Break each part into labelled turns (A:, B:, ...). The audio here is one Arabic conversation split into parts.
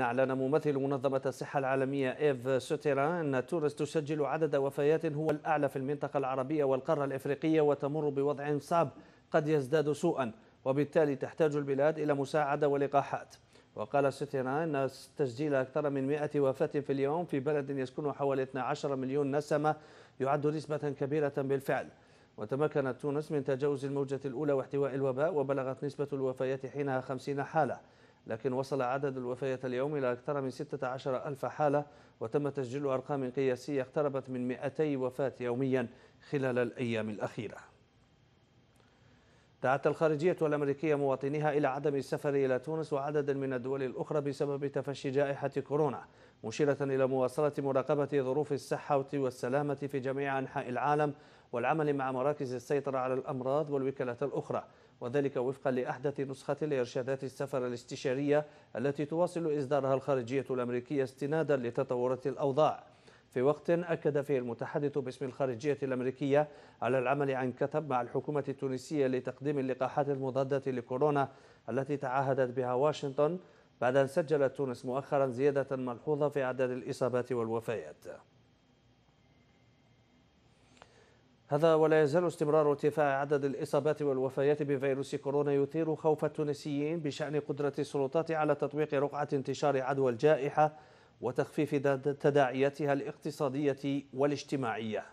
A: أعلن ممثل منظمة الصحة العالمية إيف سوتيرا أن تونس تسجل عدد وفيات هو الأعلى في المنطقة العربية والقارة الإفريقية وتمر بوضع صعب قد يزداد سوءا وبالتالي تحتاج البلاد إلى مساعدة ولقاحات وقال سوتيرا أن تسجيل أكثر من 100 وفاة في اليوم في بلد يسكن حوالي 12 مليون نسمة يعد نسبة كبيرة بالفعل وتمكنت تونس من تجاوز الموجة الأولى واحتواء الوباء وبلغت نسبة الوفيات حينها 50 حالة لكن وصل عدد الوفيات اليوم إلى أكثر من 16 ألف حالة وتم تسجيل أرقام قياسية اقتربت من 200 وفاة يوميا خلال الأيام الأخيرة دعت الخارجية الأمريكية مواطنيها إلى عدم السفر إلى تونس وعدد من الدول الأخرى بسبب تفشي جائحة كورونا مشيرة إلى مواصلة مراقبة ظروف الصحة والسلامة في جميع أنحاء العالم والعمل مع مراكز السيطرة على الأمراض والوكالات الأخرى وذلك وفقا لأحدث نسخة لإرشادات السفر الاستشارية التي تواصل إصدارها الخارجية الأمريكية استنادا لتطورات الأوضاع في وقت أكد فيه المتحدث باسم الخارجية الأمريكية على العمل عن كثب مع الحكومة التونسية لتقديم اللقاحات المضادة لكورونا التي تعهدت بها واشنطن بعد أن سجلت تونس مؤخرا زيادة ملحوظة في عدد الإصابات والوفيات هذا ولا يزال استمرار ارتفاع عدد الإصابات والوفيات بفيروس كورونا يثير خوف التونسيين بشأن قدرة السلطات على تطويق رقعة انتشار عدوى الجائحة وتخفيف تداعياتها الاقتصادية والاجتماعية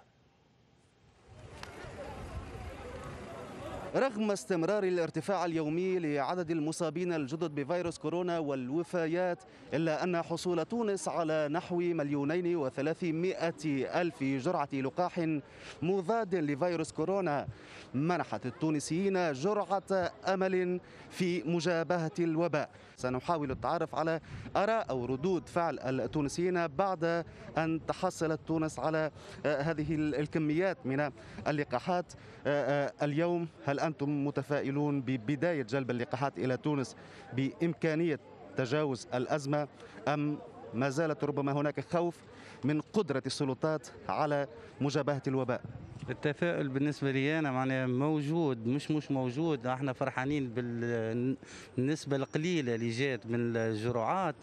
A: رغم استمرار
B: الارتفاع اليومي لعدد المصابين الجدد بفيروس كورونا والوفيات إلا أن حصول تونس على نحو مليونين وثلاثمائة ألف جرعة لقاح مضاد لفيروس كورونا منحت التونسيين جرعة أمل في مجابهة الوباء سنحاول التعرف على آراء أو ردود فعل التونسيين بعد أن تحصلت تونس على آه، هذه الكميات من اللقاحات آه، آه، اليوم هل أنتم متفائلون ببداية جلب اللقاحات إلى تونس بإمكانية تجاوز الأزمة أم ما زالت ربما هناك خوف من قدرة السلطات على مجابهة الوباء
C: التفاؤل بالنسبه لي انا معناها موجود مش مش موجود احنا فرحانين بالنسبه القليله اللي جات من الجرعات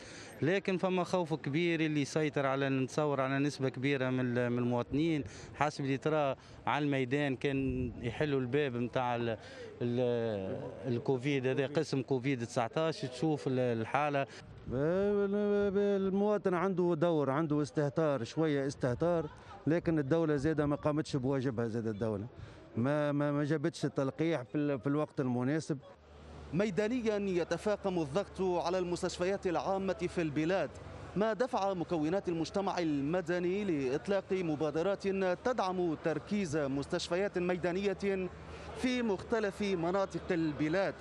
C: لكن فما خوف كبير اللي يسيطر على نتصور على نسبه كبيره من المواطنين حسب اللي ترى على الميدان كان يحلوا الباب نتاع الكوفيد هذا قسم كوفيد 19 تشوف الحاله المواطن عنده دور عنده استهتار شويه استهتار لكن الدوله
B: زاده ما قامتش بواجبها زاد الدوله ما ما جابتش التلقيح في الوقت المناسب ميدانيا يتفاقم الضغط على المستشفيات العامه في البلاد ما دفع مكونات المجتمع المدني لاطلاق مبادرات تدعم تركيز مستشفيات ميدانيه في مختلف مناطق البلاد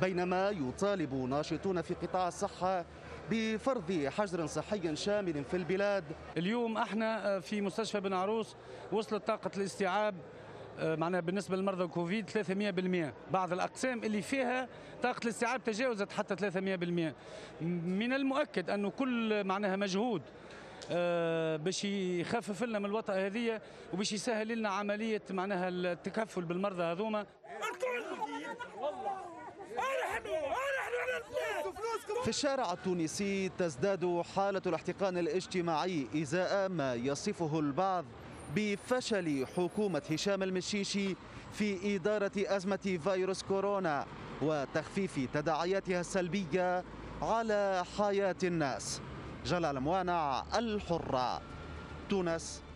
B: بينما يطالب ناشطون في قطاع الصحة بفرض حجر صحي شامل في البلاد
D: اليوم احنا آه، في مستشفى بن عروس وصلت طاقة الاستيعاب آه، معناها بالنسبه لمرضى الكوفيد 300% بعض الاقسام اللي فيها طاقه الاستيعاب تجاوزت حتى 300% من المؤكد انه كل معناها مجهود آه، باش يخفف لنا من الوطأة هذه وباش يسهل لنا عمليه معناها التكفل بالمرضى هذوما
B: في الشارع التونسي تزداد حالة الاحتقان الاجتماعي إزاء ما يصفه البعض بفشل حكومة هشام المشيشي في إدارة أزمة فيروس كورونا وتخفيف تداعياتها السلبية على حياة الناس جلال موانع الحرة تونس